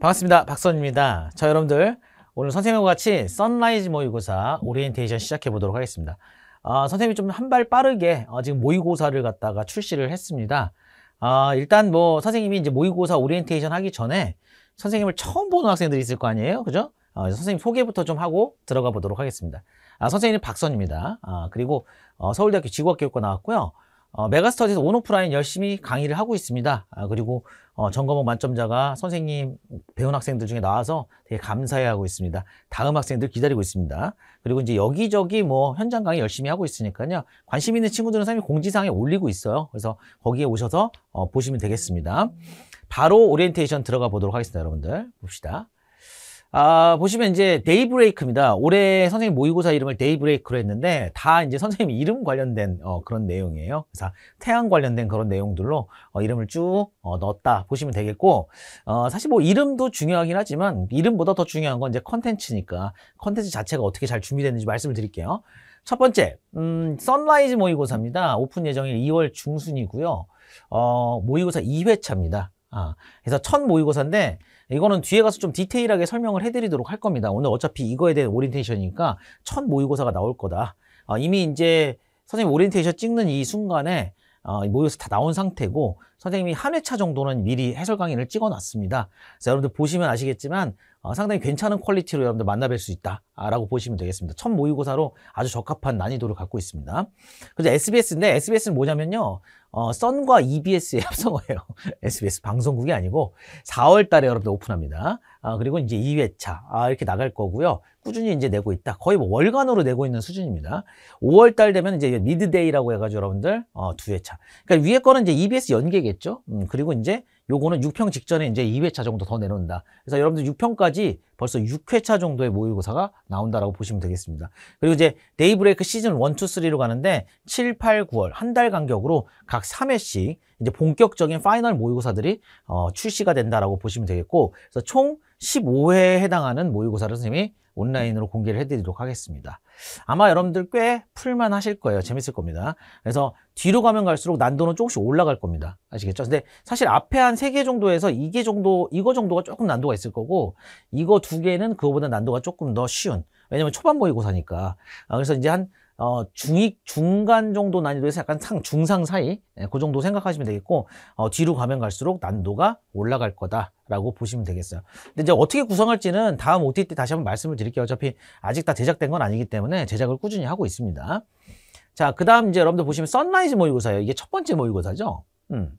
반갑습니다. 박선입니다. 자, 여러분들 오늘 선생님과 같이 선라이즈 모의고사 오리엔테이션 시작해 보도록 하겠습니다. 아, 선생님이 좀 한 발 빠르게 어, 지금 모의고사를 갖다가 출시를 했습니다. 아, 일단 뭐 선생님이 이제 모의고사 오리엔테이션 하기 전에 선생님을 처음 보는 학생들이 있을 거 아니에요. 그죠? 아, 선생님 소개부터 좀 하고 들어가 보도록 하겠습니다. 아, 선생님은 박선입니다. 아, 그리고 어, 서울대학교 지구학교육과 나왔고요. 어, 메가스터디에서 온오프라인 열심히 강의를 하고 있습니다. 아, 그리고 어, 전과목 만점자가 선생님 배운 학생들 중에 나와서 되게 감사해하고 있습니다. 다음 학생들 기다리고 있습니다. 그리고 이제 여기저기 뭐 현장 강의 열심히 하고 있으니까요. 관심 있는 친구들은 선생님 공지사항에 올리고 있어요. 그래서 거기에 오셔서 어, 보시면 되겠습니다. 바로 오리엔테이션 들어가 보도록 하겠습니다. 여러분들 봅시다. 아, 보시면 이제 데이브레이크입니다. 올해 선생님 모의고사 이름을 데이브레이크로 했는데 다 이제 선생님 이름 관련된 어, 그런 내용이에요. 그래서 태양 관련된 그런 내용들로 어, 이름을 쭉 어, 넣었다 보시면 되겠고 어, 사실 뭐 이름도 중요하긴 하지만 이름보다 더 중요한 건 이제 컨텐츠니까 컨텐츠 자체가 어떻게 잘 준비됐는지 말씀을 드릴게요. 첫 번째, 음, 선라이즈 모의고사입니다. 오픈 예정일 2월 중순이고요. 어, 모의고사 2회차입니다. 아, 그래서 첫 모의고사인데 이거는 뒤에 가서 좀 디테일하게 설명을 해드리도록 할 겁니다. 오늘 어차피 이거에 대한 오리엔테이션이니까 첫 모의고사가 나올 거다. 아, 이미 이제 선생님 오리엔테이션 찍는 이 순간에 어, 모의고사 다 나온 상태고 선생님이 한 회차 정도는 미리 해설 강의를 찍어놨습니다. 그래서 여러분들 보시면 아시겠지만 어, 상당히 괜찮은 퀄리티로 여러분들 만나뵐 수 있다라고 보시면 되겠습니다. 첫 모의고사로 아주 적합한 난이도를 갖고 있습니다. 그래서 SBS인데 SBS는 뭐냐면요. 어, 썬과 EBS의 합성어예요. SBS 방송국이 아니고 4월 달에 여러분들 오픈합니다. 아, 그리고 이제 2회차 아, 이렇게 나갈 거고요. 꾸준히 이제 내고 있다. 거의 뭐 월간으로 내고 있는 수준입니다. 5월 달 되면 이제 미드데이라고 해가지고 여러분들 어, 2 회차. 그러니까 위에 거는 이제 EBS 연계겠죠. 음, 그리고 이제 요거는 6평 직전에 이제 2회차 정도 더 내놓는다. 그래서 여러분들 6평까지 벌써 6회차 정도의 모의고사가 나온다라고 보시면 되겠습니다. 그리고 이제 데이브레이크 시즌 1, 2, 3로 가는데 7, 8, 9월 한 달 간격으로 각 3회씩 이제 본격적인 파이널 모의고사들이 어, 출시가 된다라고 보시면 되겠고 그래서 총 15회에 해당하는 모의고사를 선생님이 온라인으로 공개를 해드리도록 하겠습니다. 아마 여러분들 꽤 풀만 하실 거예요. 재밌을 겁니다. 그래서 뒤로 가면 갈수록 난도는 조금씩 올라갈 겁니다. 아시겠죠? 근데 사실 앞에 한 세 개 정도에서 이 개 정도, 이거 정도가 조금 난도가 있을 거고 이거 두 개는 그거보다 난도가 조금 더 쉬운 왜냐면 초반 모의고사니까. 아, 그래서 이제 한 어, 중익 중간 정도 난이도에서 약간 상 중상 사이 예, 그 정도 생각하시면 되겠고 어, 뒤로 가면 갈수록 난도가 올라갈 거다라고 보시면 되겠어요. 근데 이제 어떻게 구성할지는 다음 OT 때 다시 한번 말씀을 드릴게요. 어차피 아직 다 제작된 건 아니기 때문에 제작을 꾸준히 하고 있습니다. 자, 그다음 이제 여러분들 보시면 썬라이즈 모의고사예요. 이게 첫 번째 모의고사죠. 음.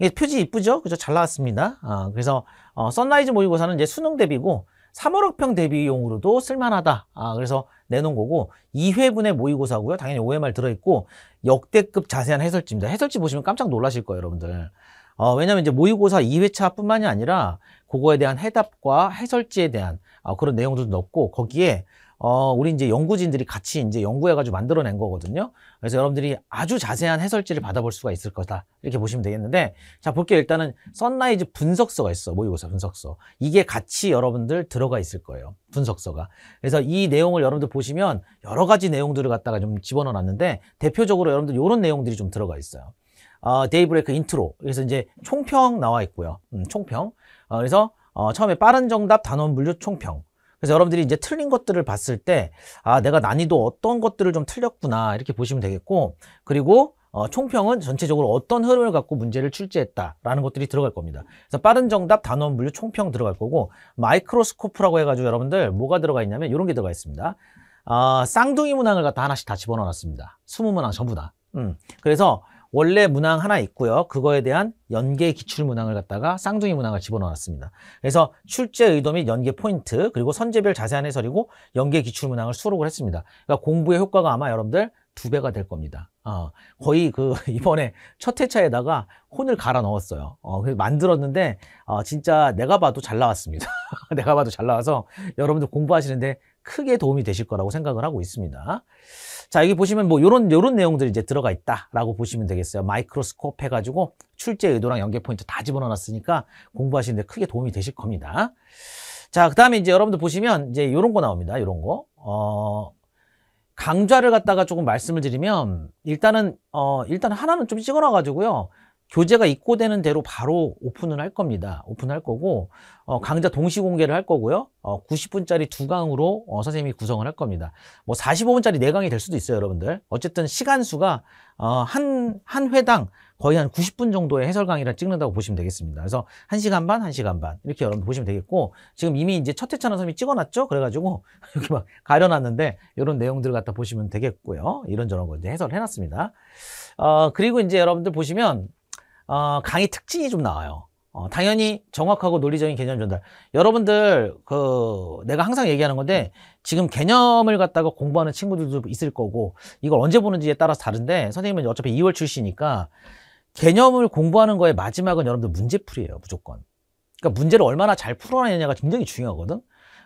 이게 표지 이쁘죠? 그죠? 잘 나왔습니다. 아, 그래서 어, 썬라이즈 모의고사는 이제 수능 대비고 3월학평 대비용으로도 쓸만하다. 아, 그래서 내놓은 거고 2회분의 모의고사고요. 당연히 OMR 들어있고 역대급 자세한 해설집입니다. 해설집 보시면 깜짝 놀라실 거예요, 여러분들. 어, 왜냐면 이제 모의고사 2회차뿐만이 아니라 그거에 대한 해답과 해설지에 대한 어, 그런 내용들도 넣고 거기에 어, 우리 이제 연구진들이 같이 이제 연구해가지고 만들어낸 거거든요. 그래서 여러분들이 아주 자세한 해설지를 받아볼 수가 있을 거다. 이렇게 보시면 되겠는데, 자, 볼게요. 일단은 선라이즈 분석서가 있어. 모의고사 분석서. 이게 같이 여러분들 들어가 있을 거예요. 분석서가. 그래서 이 내용을 여러분들 보시면 여러 가지 내용들을 갖다가 좀 집어넣어 놨는데, 대표적으로 여러분들 이런 내용들이 좀 들어가 있어요. 어, 데이브레이크 인트로. 그래서 이제 총평 나와 있고요. 음, 총평. 어, 그래서 어, 처음에 빠른 정답 단원 분류 총평. 그래서 여러분들이 이제 틀린 것들을 봤을 때 아 내가 난이도 어떤 것들을 좀 틀렸구나 이렇게 보시면 되겠고 그리고 어, 총평은 전체적으로 어떤 흐름을 갖고 문제를 출제했다라는 것들이 들어갈 겁니다. 그래서 빠른 정답, 단원 분류, 총평 들어갈 거고 마이크로스코프라고 해가지고 여러분들 뭐가 들어가 있냐면 이런 게 들어가 있습니다. 아, 쌍둥이 문항을 갖다 하나씩 다 집어넣어놨습니다. 20문항 전부 다. 음. 그래서 원래 문항 하나 있고요. 그거에 대한 연계 기출 문항을 갖다가 쌍둥이 문항을 집어넣었습니다. 그래서 출제 의도 및 연계 포인트 그리고 선제별 자세한 해설이고 연계 기출 문항을 수록을 했습니다. 그러니까 공부의 효과가 아마 여러분들 두 배가 될 겁니다. 어, 거의 그 이번에 첫 회차에다가 혼을 갈아 넣었어요. 어, 그래서 만들었는데 어, 진짜 내가 봐도 잘 나왔습니다. 내가 봐도 잘 나와서 여러분들 공부하시는데 크게 도움이 되실 거라고 생각을 하고 있습니다. 자, 여기 보시면 뭐이런 요런 내용들이 이제 들어가 있다라고 보시면 되겠어요. 마이크로스코프 해 가지고 출제 의도랑 연계 포인트 다집어넣었으니까 공부하시는데 크게 도움이 되실 겁니다. 자, 그다음에 이제 여러분들 보시면 이제 이런거 나옵니다. 이런 거. 어, 강좌를 갖다가 조금 말씀을 드리면 일단은 어 일단 하나는 좀 찍어놔 가지고요. 교재가 입고되는 대로 바로 오픈을 할 겁니다. 오픈할 거고 어, 강좌 동시 공개를 할 거고요. 어, 90분짜리 두 강으로 어, 선생님이 구성을 할 겁니다. 뭐 45분짜리 네 강이 될 수도 있어요, 여러분들. 어쨌든 시간 수가 어, 한한 회당 거의 한 90분 정도의 해설 강의를 찍는다고 보시면 되겠습니다. 그래서 1시간 반, 1시간 반 이렇게 여러분 보시면 되겠고 지금 이미 이제 첫 회차는 선이 찍어놨죠? 그래가지고 이렇게 막 가려놨는데 이런 내용들을 갖다 보시면 되겠고요. 이런저런 거 이제 해설을 해놨습니다. 어, 그리고 이제 여러분들 보시면 어, 강의 특징이 좀 나와요. 어, 당연히 정확하고 논리적인 개념 전달. 여러분들 그 내가 항상 얘기하는 건데 지금 개념을 갖다가 공부하는 친구들도 있을 거고 이걸 언제 보는지에 따라서 다른데 선생님은 어차피 2월 출시니까 개념을 공부하는 거의 마지막은 여러분들 문제풀이에요, 무조건. 그러니까 문제를 얼마나 잘 풀어내느냐가 굉장히 중요하거든.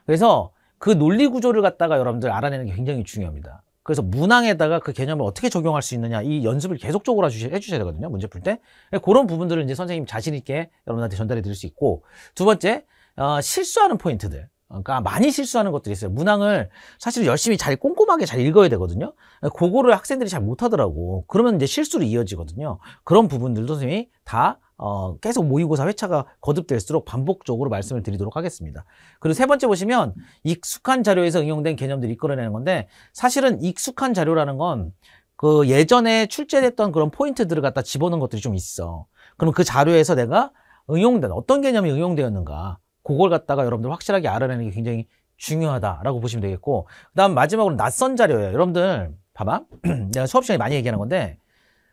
그래서 그 논리 구조를 갖다가 여러분들 알아내는 게 굉장히 중요합니다. 그래서 문항에다가 그 개념을 어떻게 적용할 수 있느냐 이 연습을 계속적으로 해주셔야 되거든요 문제 풀때 그런 부분들을 이제 선생님 자신 있게 여러분한테 전달해 드릴 수 있고 두 번째 어, 실수하는 포인트들 그러니까 많이 실수하는 것들이 있어요. 문항을 사실 열심히 잘 꼼꼼하게 잘 읽어야 되거든요. 그거를 학생들이 잘 못하더라고. 그러면 이제 실수로 이어지거든요. 그런 부분들도 선생님이 다 어, 계속 모의고사 회차가 거듭될수록 반복적으로 말씀을 드리도록 하겠습니다. 그리고 세 번째 보시면 익숙한 자료에서 응용된 개념들을 이끌어내는 건데 사실은 익숙한 자료라는 건 그 예전에 출제됐던 그런 포인트들을 갖다 집어넣은 것들이 좀 있어. 그럼 그 자료에서 내가 응용된 어떤 개념이 응용되었는가 그걸 갖다가 여러분들 확실하게 알아내는 게 굉장히 중요하다라고 보시면 되겠고 그다음 마지막으로 낯선 자료예요. 여러분들 봐봐. 내가 수업 시간에 많이 얘기하는 건데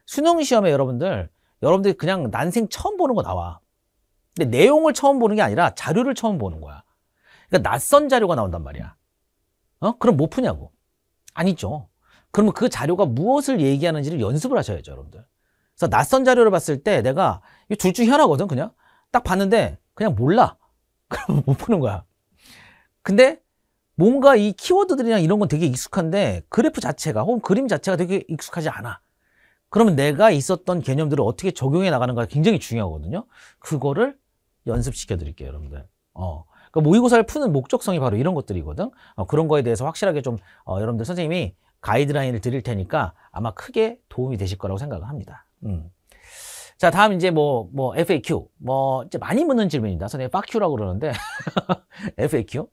수능 시험에 여러분들 여러분들이 그냥 난생 처음 보는 거 나와. 근데 내용을 처음 보는 게 아니라 자료를 처음 보는 거야. 그러니까 낯선 자료가 나온단 말이야. 어? 그럼 못 뭐 푸냐고. 아니죠. 그러면 그 자료가 무엇을 얘기하는지를 연습을 하셔야죠, 여러분들. 그래서 낯선 자료를 봤을 때 내가 이둘 중에 하나거든, 그냥. 딱 봤는데 그냥 몰라. 그럼못푸는 거야. 근데 뭔가 이 키워드들이랑 이런 건 되게 익숙한데 그래프 자체가 혹은 그림 자체가 되게 익숙하지 않아. 그러면 내가 있었던 개념들을 어떻게 적용해 나가는가 굉장히 중요하거든요. 그거를 연습시켜 드릴게요, 여러분들. 어. 그 모의고사를 푸는 목적성이 바로 이런 것들이거든. 어, 그런 거에 대해서 확실하게 좀 어, 여러분들 선생님이 가이드라인을 드릴 테니까 아마 크게 도움이 되실 거라고 생각을 합니다. 음. 자, 다음 이제 뭐, 뭐, FAQ. 뭐, 이제 많이 묻는 질문입니다. 선생님, FAQ라고 그러는데. FAQ?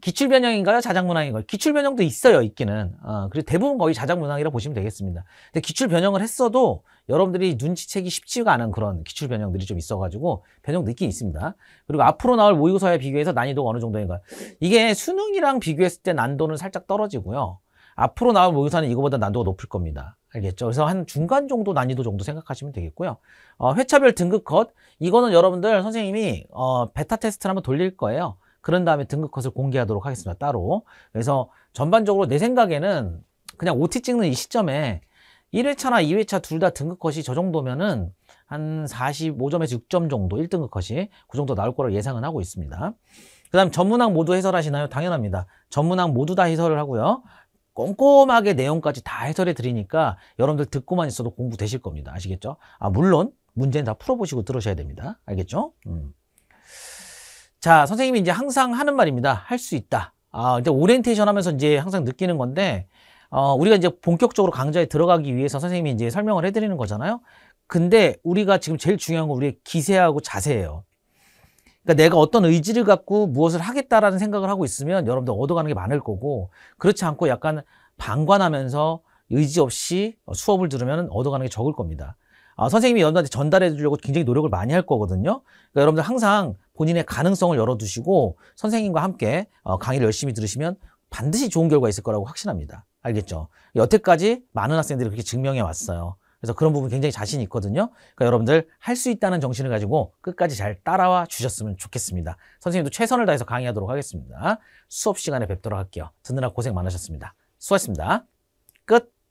기출변형인가요? 자작문항인가요? 기출변형도 있어요, 있기는. 어, 그리고 대부분 거의 자작문항이라 보시면 되겠습니다. 근데 기출변형을 했어도 여러분들이 눈치채기 쉽지가 않은 그런 기출변형들이 좀 있어가지고 변형도 있긴 있습니다. 그리고 앞으로 나올 모의고사에 비교해서 난이도가 어느 정도인가요? 이게 수능이랑 비교했을 때 난도는 살짝 떨어지고요. 앞으로 나올 모의고사는 이거보다 난도가 높을 겁니다. 알겠죠? 그래서 한 중간 정도 난이도 정도 생각하시면 되겠고요. 어, 회차별 등급 컷 이거는 여러분들 선생님이 어, 베타 테스트를 한번 돌릴 거예요. 그런 다음에 등급 컷을 공개하도록 하겠습니다. 따로. 그래서 전반적으로 내 생각에는 그냥 OT 찍는 이 시점에 1회차나 2회차 둘 다 등급 컷이 저 정도면은 한 45점에서 6점 정도 1등급 컷이 그 정도 나올 거라고 예상은 하고 있습니다. 그 다음 전문학 모두 해설하시나요? 당연합니다. 전문학 모두 다 해설을 하고요. 꼼꼼하게 내용까지 다 해설해 드리니까 여러분들 듣고만 있어도 공부 되실 겁니다. 아시겠죠? 아, 물론 문제는 다 풀어보시고 들으셔야 됩니다. 알겠죠? 음. 자, 선생님이 이제 항상 하는 말입니다. 할 수 있다. 아, 이제 오리엔테이션 하면서 이제 항상 느끼는 건데, 어, 우리가 이제 본격적으로 강좌에 들어가기 위해서 선생님이 이제 설명을 해드리는 거잖아요. 근데 우리가 지금 제일 중요한 건 우리의 기세하고 자세예요. 그러니까 내가 어떤 의지를 갖고 무엇을 하겠다라는 생각을 하고 있으면 여러분들 얻어가는 게 많을 거고 그렇지 않고 약간 방관하면서 의지 없이 수업을 들으면 얻어가는 게 적을 겁니다. 아, 선생님이 여러분한테 전달해 주려고 굉장히 노력을 많이 할 거거든요. 그러니까 여러분들 항상 본인의 가능성을 열어두시고 선생님과 함께 어, 강의를 열심히 들으시면 반드시 좋은 결과 있을 거라고 확신합니다. 알겠죠? 여태까지 많은 학생들이 그렇게 증명해 왔어요. 그래서 그런 부분 굉장히 자신이 있거든요. 그러니까 여러분들 할 수 있다는 정신을 가지고 끝까지 잘 따라와 주셨으면 좋겠습니다. 선생님도 최선을 다해서 강의하도록 하겠습니다. 수업 시간에 뵙도록 할게요. 듣느라 고생 많으셨습니다. 수고하셨습니다. 끝!